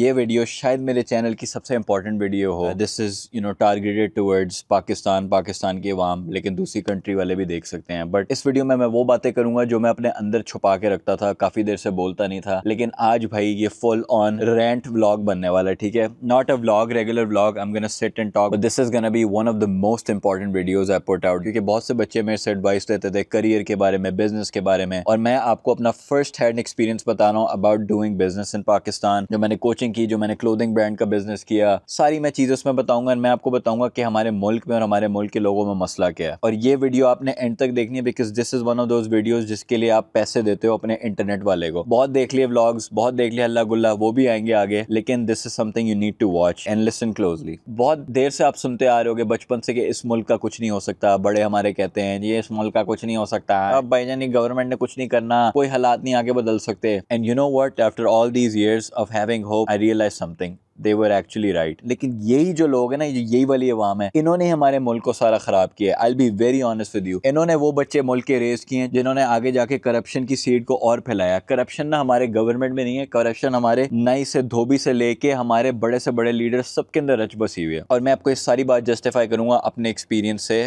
ये वीडियो शायद मेरे चैनल की सबसे इंपॉर्टेंट वीडियो हो this is you know targeted towards Pakistan Pakistan की अवाम लेकिन दूसरी कंट्री वाले भी देख सकते हैं बट इस वीडियो में मैं वो बातें करूंगा जो मैं अपने अंदर छुपा के रखता था काफ़ी देर से बोलता नहीं था लेकिन आज भाई ये फुल ऑन रेंट ब्लॉग बनने वाला है ठीक है not a vlog regular vlog I am gonna sit and talk this is gonna be one of the most important videos I put out क्योंकि बहुत से बच्चे मेरे से एडवाइस लेते थे करियर के बारे में बिजनेस के बारे में और मैं आपको अपना फर्स्ट हैंड एक्सपीरियंस बता रहा हूँ about doing business in Pakistan जो मैंने कोचिंग ब्रांडिंग की जो मैंने क्लोथिंग ब्रांड का बिजनेस किया सारी मैं चीज़ें उसमें बताऊंगा मैं आपको बताऊंगा कि हमारे मुल्क में और हमारे मुल्क के लोगों में मसला क्या है और ये वीडियो आपने एंड तक देखनी है because this is one of those video जिसके लिए आप पैसे देते हो अपने इंटरनेट वाले को बहुत देख लिए ब्लॉग्स बहुत देख लिया अल्लाह गुल्ला वो भी आएंगे आगे लेकिन this is something you need to watch and listen closely बहुत देर से आप सुनते आ रहे हो बचपन से कि इस मुल्क का कुछ नहीं हो सकता बड़े हमारे कहते हैं ये इस मुल्क का कुछ नहीं हो सकता अब भाई ये गवर्नमेंट ने कुछ नहीं करना कोई हालात नहीं आगे बदल सकते and you know what after all these years of having hope I realized something they were actually right लेकिन यही जो लोग हैं ना यही वाली अवाम है इन्होंने हमारे मुल्क को सारा ख़राब किया I be very honest with you इन्होंने वो बच्चे मुल्क के रेस किए जिन्होंने आगे जाके करप्शन की सीड को और फैलाया करप्शन ना हमारे गवर्नमेंट में नहीं है करप्शन हमारे नई से धोबी से लेके हमारे बड़े से बड़े लीडर सबके अंदर रच बसी हुई है और मैं आपको इस सारी बात जस्टिफाई करूंगा अपने एक्सपीरियंस से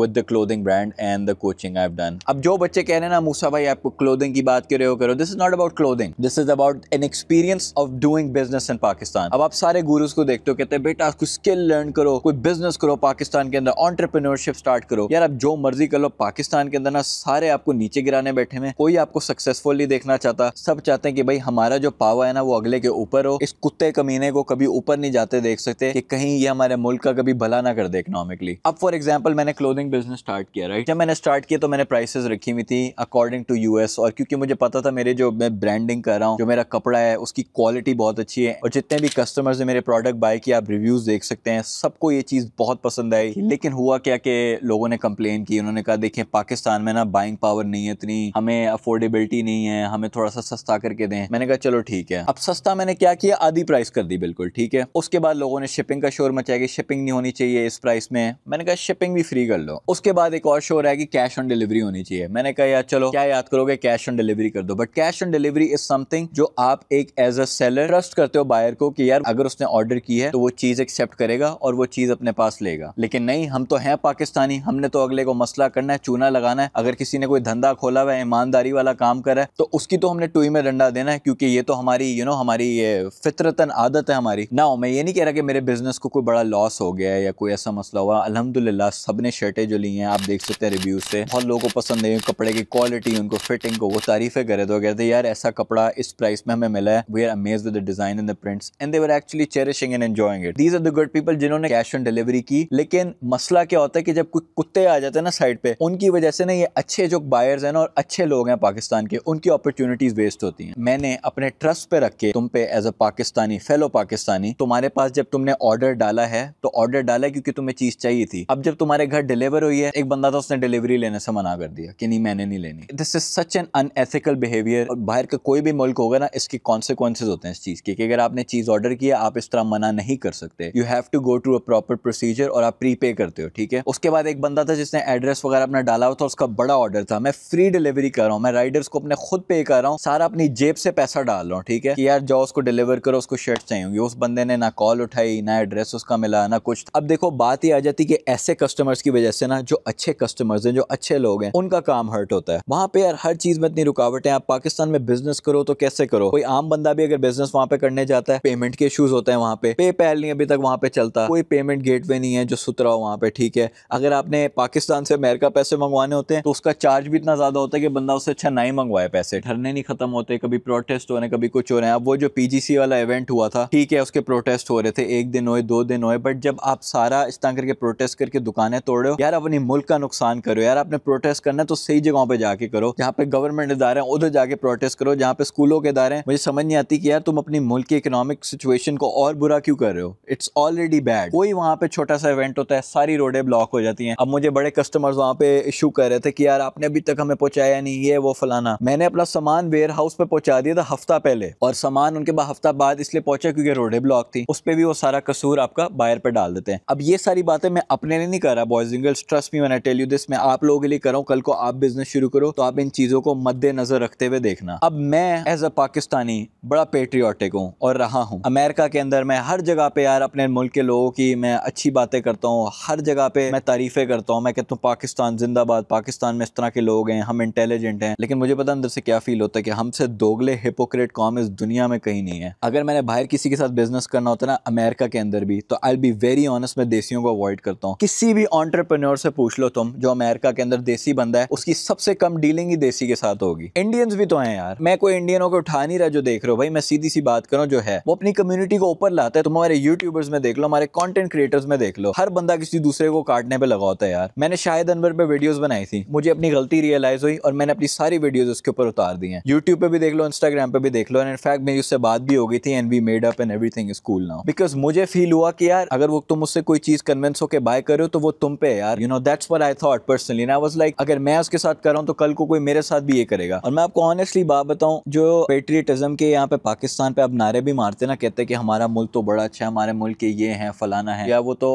with the clothing brand and the coaching I done अब जो बच्चे कह रहे हैं ना मूसा भाई आपको क्लोदिंग की बात कर रहे हो करो this is not about clothing this is about an experience of doing business in Pakistan अब आप सारे गुरुज को देखते हो कहते हैं बेटा कुछ स्किल लर्न करो कोई बिजनेस करो पाकिस्तान के अंदर ऑन्टरप्रिनोरशिप स्टार्ट करो यार आप जो मर्जी कर लो पाकिस्तान के अंदर ना सारे आपको नीचे गिराने बैठे हैं कोई आपको सक्सेसफुल नहीं देखना चाहता सब चाहते हैं कि भाई हमारा जो पावर है ना वो अगले के ऊपर हो इस कुत्ते कमीने को कभी ऊपर नहीं जाते देख सकते कि कहीं ये हमारे मुल्क का कभी भला ना कर दे इकोनॉमिकली अब फॉर एग्जाम्पल मैंने क्लोथिंग बिजनेस स्टार्ट किया राइट जब मैंने स्टार्ट किया तो मैंने प्राइसेस रखी हुई थी अकॉर्डिंग टू यूएस और क्योंकि मुझे पता था मेरे जो मैं ब्रांडिंग कर रहा हूँ जो मेरा कपड़ा है उसकी क्वालिटी बहुत अच्छी है और जितने भी कस्टमर्स ने मेरे प्रोडक्ट बाय किया आप रिव्यूज़ देख सकते हैं सबको ये चीज़ बहुत पसंद आई लेकिन हुआ क्या कि लोगों ने कंप्लेन की उन्होंने कहा देखें पाकिस्तान में ना बाइंग पावर नहीं है इतनी हमें अफोर्डेबिलिटी नहीं है हमें थोड़ा सा सस्ता करके दें मैंने कहा चलो ठीक है अब सस्ता मैंने क्या किया आधी प्राइस कर दी बिल्कुल ठीक है उसके बाद लोगों ने शिपिंग का शोर मचाया कि शिपिंग नहीं होनी चाहिए इस प्राइस में मैंने कहा शिपिंग भी फ्री कर लो उसके बाद एक और शोर है कि कैश ऑन डिलीवरी होनी चाहिए मैंने कहा यार चलो क्या याद करोगे कैश ऑन डिलीवरी कर दो but cash on delivery is something जो आप एक एज अ सेलर ट्रस्ट करते हो बायर को कि यार अगर उसने ऑर्डर की है तो वो चीज़ एक्सेप्ट करेगा और वो चीज़ अपने पास लेगा लेकिन नहीं हम तो हैं पाकिस्तानी हमने तो अगले को मसला करना है चूना लगाना है अगर किसी ने कोई धंधा खोला हुआ है ईमानदारी वाला काम करा है तो उसकी तो हमने टूई में डंडा देना है क्योंकि ये तो हमारी यू नो हमारी ये फितरतन आदत है हमारी ना मैं ये नहीं कह रहा कि मेरे बिजनेस को कोई बड़ा लॉस हो गया है या कोई ऐसा मसला हुआ अलहमदिल्ला सब ने शर्टें जो ली हैं आप देख सकते हैं रिव्यूज से बहुत लोगों को पसंद है कपड़े की क्वालिटी उनको फिटिंग को वो तारीफें करे तो कहते यार ऐसा कपड़ा इस प्राइस में हमें मिला है we are amaze with the design in the prints and they were actually cherishing and enjoying it these are the good people जिन्होंने कैश ऑन डिलीवरी की लेकिन मसला क्या होता है कि जब कुछ कुत्ते आ जाते हैं ना साइड पे उनकी वजह से ना ये अच्छे जो बायर्स हैं ना और अच्छे लोग हैं पाकिस्तान के उनकी अपॉर्चुनिटीज वेस्ट होती हैं मैंने अपने ट्रस्ट पे रख के तुम पे as a Pakistani fellow Pakistani तुम्हारे पास जब तुमने ऑर्डर डाला है तो ऑर्डर डाला क्योंकि तुम्हें चीज चाहिए थी अब जब तुम्हारे घर डिलीवर हुई है एक बंदा था उसने डिलीवरी लेने से मना कर दिया कि नहीं मैंने नहीं लेनी this is such an unethical behaviour और बाहर का कोई भी मुल्क होगा ना इसके कॉन्सिक्वेंसेज होते हैं इस चीज़ के कि अगर आपने चीज़ ऑर्डर ऑर्डर किया आप इस तरह मना नहीं कर सकते you have to go to a proper procedure और आप प्री पे करते हो ठीक है उसके बाद एक बंदा था जिसने एड्रेस वगैरह अपना डाला हुआ था उसका बड़ा ऑर्डर था मैं फ्री डिलीवरी कर रहा हूँ मैं राइडर्स को अपने खुद पे कर रहा हूँ सारा अपनी जेब से पैसा डाल रहा हूँ ठीक है कि यार जाओ उसको डिलीवर करो उसको शर्ट चाहिए उस बंदे ने ना कॉल उठाई ना एड्रेस उसका मिला ना कुछ अब देखो बात ही आ जाती कि ऐसे कस्टमर्स की वजह से ना जो अच्छे कस्टमर्स हैं जो अच्छे लोग हैं उनका काम हर्ट होता है वहां पे यार हर चीज में इतनी रुकावटें आप पाकिस्तान में बिजनेस करो तो कैसे करो कोई आम बंदा भी अगर बिजनेस वहां पे करने जाता है पेमेंट के इशूज़ होते हैं वहाँ पे पे पैल नहीं अभी तक वहाँ पे चलता कोई पेमेंट गेटवे नहीं है जो सुतरा हो वहाँ पे ठीक है अगर आपने पाकिस्तान से अमेरिका पैसे मंगवाने होते हैं तो उसका चार्ज भी इतना ज़्यादा होता है कि बंदा उससे अच्छा नहीं मंगवाए पैसे ठरने नहीं खत्म होते कभी प्रोटेस्ट हो रहे हैं कभी कुछ हो रहे हैं अब वो जो पी वाला इवेंट हुआ था ठीक है उसके प्रोटेस्ट हो रहे थे एक दिन होए दो दिन होए बट जब आप सारा इस तरह करके प्रोटेस्ट करके दुकानें तोड़ो हो यार अपने मुल्क का नुकसान करो यार आपने प्रोटेस्ट करना है तो सही जगहों पर जाके करो जहाँ पे गवर्नमेंट इदारे हैं उधर जाके प्रोटेस्ट करो जहाँ पे स्कूलों के इदारे हैं मुझे समझ नहीं आती कि यार तुम अपनी मुल्क की इकोनॉमिक सिचुएशन सिचुएशन को और बुरा क्यों कर रहे हो इट्स ऑलरेडी बैड कोई वहां पे छोटा सा इवेंट होता है सारी रोडें ब्लॉक हो जाती हैं अब मुझे बड़े कस्टमर्स वहाँ पे इशू कर रहे थे कि यार आपने अभी तक हमें पहुंचाया नहीं ये वो फलाना मैंने अपना सामान वेयर हाउस पे पहुंचा दिया था हफ्ता पहले और सामान उनके बाद हफ्ता बाद इसलिए पहुंचा क्योंकि रोडे ब्लॉक थी उस पर भी वो सारा कसूर आपका बायर पर डाल देते हैं अब ये सारी बातें मैं अपने लिए नहीं कर रहा boys and girls trust me मैंने टेल यू दिस मैं आप लोगों के लिए करूँ कल को आप बिजनेस शुरू करो तो आप इन चीज़ों को मद्देनजर रखते हुए देखना अब मैं एज अ पाकिस्तानी बड़ा पेट्रियाटिक हूँ और रहा हूँ अमेरिका के अंदर मैं हर जगह पे यार अपने मुल्क के लोगों की मैं अच्छी बातें करता हूँ हर जगह पे मैं तारीफ़ें करता हूँ मैं कहता हूँ पाकिस्तान जिंदाबाद पाकिस्तान में इस तरह के लोग हैं हम इंटेलिजेंट हैं लेकिन मुझे पता अंदर से क्या फील होता है कि हमसे दोगले हिपोक्रेट कॉम इस दुनिया में कहीं नहीं है अगर मैंने बाहर किसी के साथ बिजनेस करना होता ना अमेरिका के अंदर भी तो आई बी वेरी ऑनेस्ट मैं देसियों को अवॉइड करता हूँ किसी भी ऑन्टरप्रनोर से पूछ लो तुम जो अमेरिका के अंदर देसी बंदा है उसकी सबसे कम डीलिंग ही देसी के साथ होगी इंडियंस भी तो हैं यार मैं कोई इंडियनों को उठा नहीं रहा जो देख रहे हो भाई मैं सीधी सी बात करूँ जो है वो अपनी कम्युनिटी को ऊपर लाता है तुम हमारे यूट्यूबर्स में देख लो हमारे कॉन्टेंट क्रिएटर्स में देख लो हर बंदा किसी दूसरे को काटने पर लगा होता है यार मैंने शायद अनवर पे वीडियोज बनाई थी मुझे अपनी गलती रियलाइज हुई और मैंने अपनी सारी वीडियोज उसके ऊपर उतार दी है यूट्यूब पे भी देख लो इंस्टाग्राम पे भी देख लो एंड इनफैक्ट मेरी उससे बात भी हो गई थी and we made up and everything school now because मुझे फील हुआ कि यार अगर वो तुम उससे कोई चीज कन्विंस होकर बाय करो तो वो तुम पे यार you know that's for I thought personally I was like अगर मैं उसके साथ कर रहा हूँ तो कल को कोई मेरे साथ भी ये करेगा और मैं आपको ऑनेस्टली बात बताऊँ जो पेट्रियटिज्म के यहाँ पे पाकिस्तान पे अब नारे भी मारते ना कहते करते कि हमारा मुल्क तो बड़ा अच्छा है हमारे मुल्क के ये हैं फलाना है या वो तो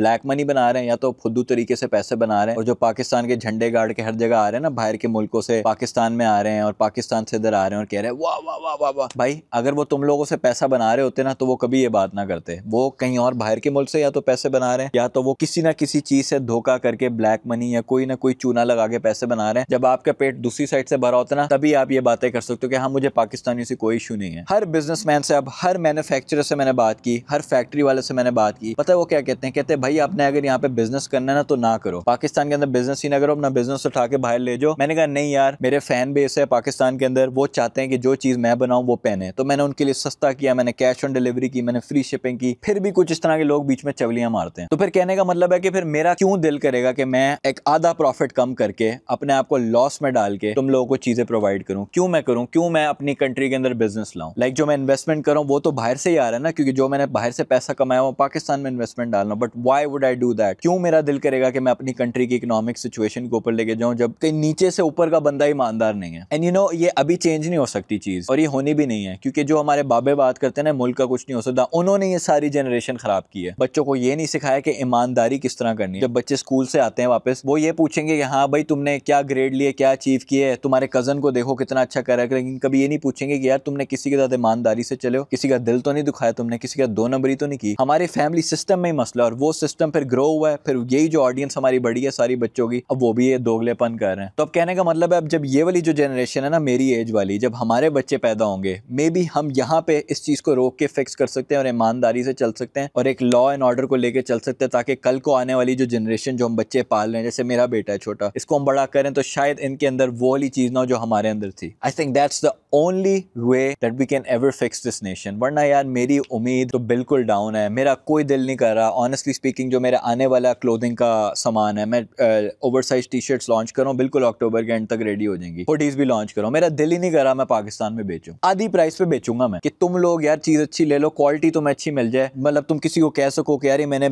ब्लैक मनी बना रहे हैं या तो खुदू तरीके से पैसे बना रहे हैं और जो पाकिस्तान के झंडे गाड़ के हर जगह आ रहे हैं ना बाहर के मुल्कों से पाकिस्तान में आ रहे हैं और पाकिस्तान से इधर आ रहे हैं और कह रहे हैं वाह वाह वाह वाह वाह भाई अगर वो तुम लोगों से पैसा बना रहे होते ना तो वो कभी ये बात ना करते वो कहीं और बाहर के मुल्क से या तो पैसे बना रहे हैं या तो वो किसी ना किसी चीज़ से धोखा करके ब्लैक मनी या कोई ना कोई चूना लगा के पैसे बना रहे हैं जब आपका पेट दूसरी साइड से भरा होता ना तभी आप ये बातें कर सकते हो कि हाँ मुझे पाकिस्तानियों से कोई इशू नहीं है हर बिजनेसमैन से अब हर मैन्युफैक्चरर से मैंने बात की हर फैक्ट्री वाले से मैंने बात की पता है वो क्या कहते हैं कहते हैं भाई आपने अगर यहाँ पे बिजनेस करना है ना तो ना करो पाकिस्तान के अंदर बिजनेस ही ना करो अपना बिजनेस उठा के बाहर ले जाओ मैंने कहा नहीं यार मेरे फैन बेस है पाकिस्तान के अंदर वो चाहते हैं कि जो चीज़ मैं बनाऊँ वो पहने तो मैंने उनके लिए सस्ता किया मैंने कैश ऑन डिलीवरी की मैंने फ्री शिपिंग की फिर भी कुछ इस तरह के लोग बीच में चवलियाँ मारते हैं तो फिर कहने का मतलब है कि फिर मेरा क्यों दिल करेगा कि मैं एक आधा प्रॉफिट कम करके अपने आप को लॉस में डाल के तुम लोगों को चीज़ें प्रोवाइड करूँ क्यों मैं करूँ क्यों मैं अपनी कंट्री के अंदर बिजनेस लाऊँ लाइक जो मैं इन्वेस्टमेंट करूँ वो तो बाहर से ही आ रहा है ना क्योंकि जो मैंने बाहर से पैसा कमाया वो पाकिस्तान में इन्वेस्टमेंट डालना but why would I do that क्यों मेरा दिल करेगा कि मैं अपनी कंट्री की इकोनॉमिक सिचुएशन के ऊपर लेके जाऊँ जब कहीं नीचे से ऊपर का बंदा ईमानदार नहीं है एंड यू नो ये अभी चेंज नहीं हो सकती चीज़ और ये होनी भी नहीं है क्योंकि जो हमारे बाबे बात करते हैं ना मुल्क का कुछ नहीं हो सकता उन्होंने ये सारी जनरेशन ख़राब की है बच्चों को ये नहीं सिखाया कि ईमानदारी किस तरह करनी है जब बच्चे स्कूल से आते हैं वापस वो ये पूछेंगे कि हाँ भाई तुमने क्या ग्रेड लिए क्या अचीव किए तुम्हारे कज़न को देखो कितना अच्छा कर रहा है लेकिन कभी ये नहीं पूछेंगे कि यार तुमने किसी के साथ ईमानदारी से चले हो किसी का दिल तो नहीं दुखाया तुमने किसी का दो नंबरी तो नहीं की हमारे फैमिली सिस्टम में ही मसला और वो सिस्टम फिर ग्रो हुआ है फिर यही जो ऑडियंस हमारी बड़ी है सारी बच्चों की अब वो भी ये दोगलेपन कर रहे हैं तो अब कहने का मतलब है अब जब ये वाली जो जनरेशन है ना मेरी एज वाली जब हमारे बच्चे पैदा होंगे मे बी हम यहाँ पे इस चीज़ को रोक के फिक्स कर सकते हैं और ईमानदारी से चल सकते हैं और एक लॉ एंड ऑर्डर को लेकर चल सकते हैं ताकि कल को आने वाली जो जनरेशन जो हम बच्चे पाल रहे हैं जैसे मेरा बेटा है छोटा इसको हम बड़ा करें तो शायद इनके अंदर वो वाली चीज़ ना हो जो हमारे अंदर थी I think that's the only way that we can ever fix this nation वरना ना यार मेरी उम्मीद तो बिल्कुल डाउन है मेरा कोई दिल नहीं कर रहा ऑनेस्टली स्पीकिंग जो मेरा आने वाला क्लोथिंग का सामान है मैं over size T shirts launch करूँ बिल्कुल अक्टूबर के एंड तक रेडी हो जाएंगी फोटीज भी लॉन्च करूँ मेरा दिल ही नहीं कर रहा मैं पाकिस्तान में बेचूँ आधी प्राइस पे बेचूंगा मैं कि तुम लोग यार चीज़ अच्छी ले लो क्वालिटी तुम्हें अच्छी मिल जाए मतलब तुम किसी को कह सको कि यार मैंने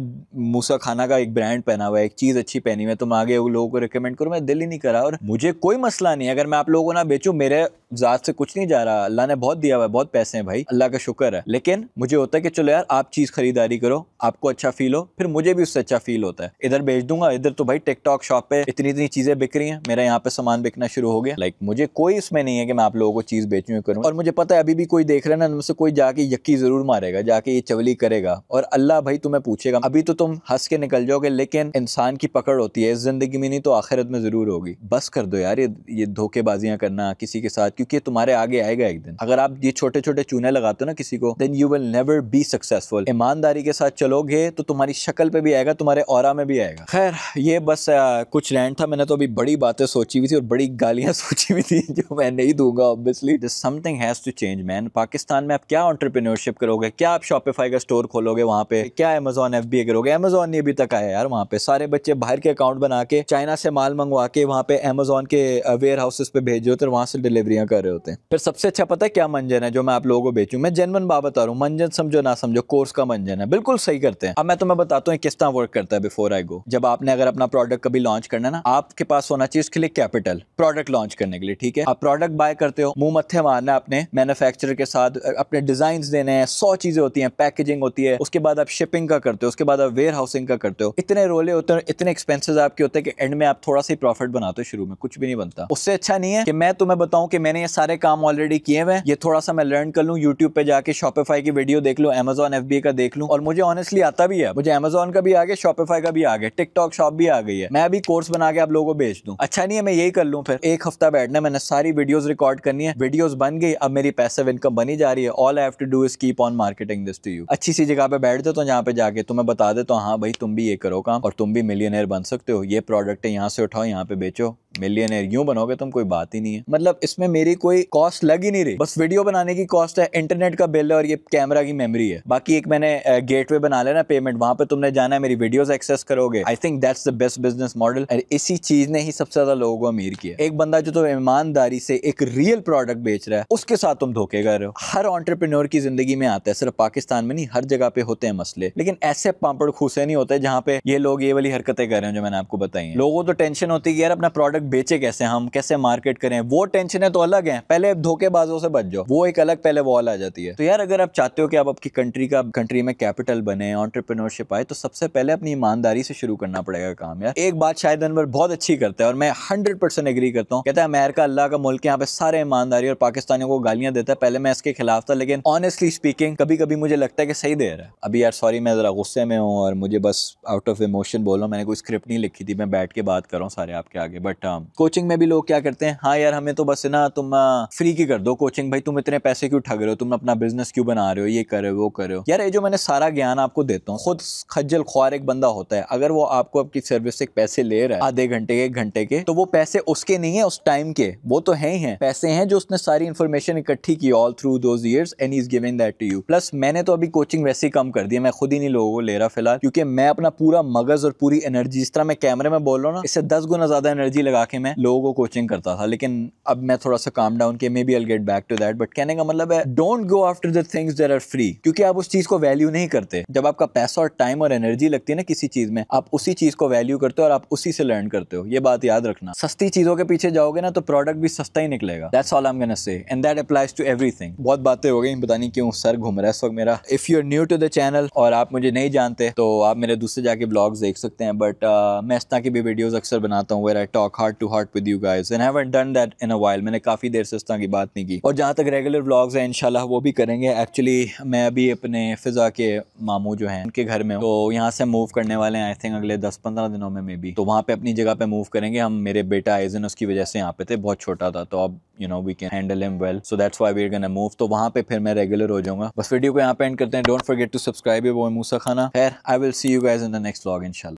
मूसा खाना का एक ब्रांड पहना हुआ है एक चीज़ अच्छी पहनी हुई है तुम आगे लोगों को रिकमेंड करो मैं दिल ही नहीं करा और मुझे कोई मसला नहीं अगर मैं आप लोगों को ना बेचूँ मेरे ज़ात से कुछ नहीं जा रहा अल्लाह ने बहुत दिया हुआ है बहुत पैसे हैं भाई अल्लाह का शुक्र है लेकिन मुझे होता है कि चलो यार आप चीज़ खरीदारी करो आपको अच्छा फील हो फिर मुझे भी उससे अच्छा फील होता है इधर बेच दूंगा इधर तो भाई टिकटॉक शॉप पे इतनी इतनी चीज़ें बिक रही हैं मेरा यहाँ पे सामान बिकना शुरू हो गया लाइक मुझे कोई इसमें नहीं है कि मैं आप लोगों को चीज़ बेचूँ करूँ और मुझे पता है अभी भी कोई देख रहा है ना उनसे कोई जाके यकी ज़रूर मारेगा जाके ये चवली करेगा और अल्लाह भाई तुम्हें पूछेगा अभी तो तुम हंस के निकल जाओगे लेकिन इंसान की पकड़ होती है इस ज़िंदगी में नहीं तो आखिरत में ज़रूर होगी बस कर दो यार ये ये धोखेबाजियाँ करना किसी के साथ क्योंकि ये तुम्हारे आगे आएगा एक दिन अगर आप ये छोटे छोटे चूने लगाते हो ना किसी को then you will never be successful ईमानदारी के साथ चलोगे तो तुम्हारी शक्ल पे भी आएगा तुम्हारे और में भी आएगा खैर ये बस आ, कुछ लैंड था मैंने तो अभी बड़ी बातें सोची हुई थी और बड़ी गालियां सोची हुई थी जो मैं नहीं दूंगा obviously something has to change man Pakistan में आप क्या ऑन्टरप्रीनियरशिप करोगे क्या आप शॉपिफाई का स्टोर खोलोगे वहाँ पे क्या अमेजोन एफ बी करोगे अमेजोन ने अभी तक आया यार वहाँ पे सारे बच्चे बाहर के अकाउंट बना के चाइना से माल मंगवा के वहाँ पे अमेजोन के वेयर हाउसेस पे भेज रहे होते वहाँ से डिलीवरी कर रहे होते हैं फिर सबसे अच्छा पता है क्या मंजन है जो मैं आप लोगों को बेचू मैं जेनवन बात बता रहा हूँ मंजन समझो ना समझो कोर्स का मंजन है बिल्कुल सही करते हैं अब मैं तुम्हें बताता हूँ किस तरह वर्क करता है बिफोर आई गो जब आपने अगर अपना प्रोडक्ट कभी लॉन्च करना ना आपके पास होना चाहिए उसके लिए कैपिटल प्रोडक्ट लॉन्च करने के लिए ठीक है आप प्रोडक्ट बाय करते हो मुंह मत्थे मारना अपने मैन्युफैक्चरर के साथ अपने डिजाइन देने हैं सौ चीजें होती हैं पैकेजिंग होती है उसके बाद आप शिपिंग का करते हो उसके बाद आप वेयर हाउसिंग का करते हो इतने रोले होते हैं इतने एक्सपेंसिस आपके होते हैं कि एंड में आप थोड़ा सा प्रॉफिट बनाते हो शुरू में कुछ भी नहीं बनता उससे अच्छा नहीं है कि मैं तुम्हें बताऊं कि मैंने मैंने ये सारे काम ऑलरेडी किए हुए ये थोड़ा सा मैं लर्न कर लूँ यूट्यूब पे जाके शॉपिफाई की वीडियो देख लूँ अमेजोन एफ का देख लूँ और मुझे ऑनेस्टली आता भी है मुझे अमेजोन का भी आगे शॉपिफाई का भी आगे टिकटॉक शॉप भी आ गई है मैं अभी कोर्स बना के आप लोगों को भेज दूँ अच्छा नहीं है मैं यही कर लूँ फिर एक हफ्ता बैठना मैंने सारी वीडियोज रिकॉर्ड करनी है वीडियोज बन गई अब मेरी पैसे इनकम बनी जा रही है all I have to do is keep on marketing this to you अच्छी सी जगह पे बैठ दे तो यहाँ पे जाके तुम्हें बता दे तो हाँ भाई तुम भी ये करो काम और तुम भी मिलियनर बन सकते हो ये प्रोडक्ट है यहाँ से उठाओ यहाँ पे बेचो मिलियनर यूं बनोगे तुम कोई बात ही नहीं है मतलब इसमें मेरी मेरी कोई कॉस्ट लग ही नहीं रही बस वीडियो बनाने की कॉस्ट है इंटरनेट का बिल है और ये कैमरा की मेमोरी है बाकी एक मैंने गेटवे बना लेना पेमेंट वहां पे तुमने जाना है मेरी वीडियोस एक्सेस करोगे I think that's the best business model इसी चीज ने ही सबसे ज्यादा लोगों को अमीर किया एक बंदा जो तुम तो ईमानदारी से एक रियल प्रोडक्ट बेच रहा है उसके साथ तुम धोखे कर रहे हो हर ऑन्टरप्रिनोर की जिंदगी में आता है सिर्फ पाकिस्तान में नहीं हर जगह पे होते हैं मसले लेकिन ऐसे पापड़ खूसे नहीं होते जहाँ पे ये लोग ये वाली हरकतें कर रहे हैं जो मैंने आपको बताई लोगों तो टेंशन होती है यार अपना प्रोडक्ट बेचे कैसे हम कैसे मार्केट करें वो टेंशन है तो अलग अलग है पहले धोखेबाजों से बच जाओ वो एक अलग पहले वॉल आ जाती है तो यार अगर आप चाहते हो कि आप आपकी कंट्री का कंट्री में कैपिटल बने ऑन्टरप्रिनोरशिप आए तो सबसे पहले अपनी ईमानदारी से शुरू करना पड़ेगा काम यार एक बात शायद अनवर बहुत अच्छी करता है और मैं हंड्रेड परसेंट एग्री करता हूँ कहता है अमेरिका अल्लाह का मुल्क यहाँ पे सारे ईमानदारी और पाकिस्तानियों को गालियां देता है पहले मैं इसके खिलाफ था लेकिन ऑनेस्टली स्पीकिंग कभी कभी मुझे लगता है कि सही दे रहा है अभी यार सॉरी मैं ज़रा गुस्से में हूँ और मुझे बस आउट ऑफ इमोशन बोलो मैंने कोई स्क्रिप्ट नहीं लिखी थी मैं बैठ के बात कर रहा हूँ सारे आपके आगे बट कोचिंग um, में भी लोग क्या करते हैं हाँ यार हमें तो बस ना तुम तुम फ्री की कर दो कोचिंग भाई तुम इतने पैसे क्यों ठग रहे हो तुम अपना बिजनेस क्यों बना रहे हो ये कर रहे हो वो कर रहे हो यार ये जो मैंने सारा ज्ञान आपको देता हूँ खुद खज्जल ख्वार एक बंदा होता है अगर वो आपको आपकी सर्विस से पैसे ले रहा है आधे घंटे के एक घंटे के तो वो पैसे उसके नहीं है उस टाइम के वो तो है ही है पैसे हैं जो उसने सारी इन्फॉर्मेशन इकट्ठी की all through those years and is giving that to you plus मैंने तो अभी कोचिंग वैसे ही कम कर दिया मैं खुद ही नहीं लोगों को ले रहा फिलहाल क्योंकि मैं अपना पूरा मगज और पूरी एनर्जी जिस तरह मैं कैमरे में बोल रहा हूँ ना इससे दस गुना ज्यादा एनर्जी लगा के मैं लोगों को कोचिंग करता था लेकिन अब मैं थोड़ा सा काम डाउन के maybe I'll get back to that but कहने का मतलब है don't go after the things there are free क्योंकि आप उस चीज को वैल्यू नहीं करते जब आपका पैसा और टाइम और एनर्जी लगती है ना किसी चीज में आप उसी चीज को वैल्यू करते हो और आप उसी से लर्न करते हो ये बात याद रखना सस्ती चीजों के पीछे जाओगे ना तो प्रोडक्ट भी सस्ता ही निकलेगा that's all I am say and that applies to everything बहुत बातें हो गई पता नहीं क्यों सर घूम रहा है इस वक्त मेरा if you are new to the channel और आप मुझे नहीं जानते तो आप मेरे दूसरे जाके ब्लॉग्स देख सकते हैं बट uh, मैं इस तरह की भी वीडियोज अक्सर बनाता हूँ where I talk heart to heart with you guys and haven't done that in a while मैंने काफी काफ़ी देर से उस तरह की बात नहीं की और जहाँ तक रेगुलर व्लॉग्स हैं इनशाला वो भी करेंगे एक्चुअली मैं अभी अपने फ़िज़ा के मामू जो हैं उनके घर में तो यहाँ से मूव करने वाले हैं आई थिंक अगले दस पंद्रह दिनों में मे भी तो वहाँ पर अपनी जगह पर मूव करेंगे हम मेरे बेटा आइजन उसकी वजह से यहाँ पे थे बहुत छोटा था तो अब you know we can handle am well so that's why Veer gonna move तो वहाँ पर फिर मैं रेगुलर हो जाऊंगा बस वीडियो को यहाँ पे एंड करते हैं डोंट फॉरगेट टू सब्सक्राइब वो मूसा खाना खैर I will see you guys in the next vlog इनशाला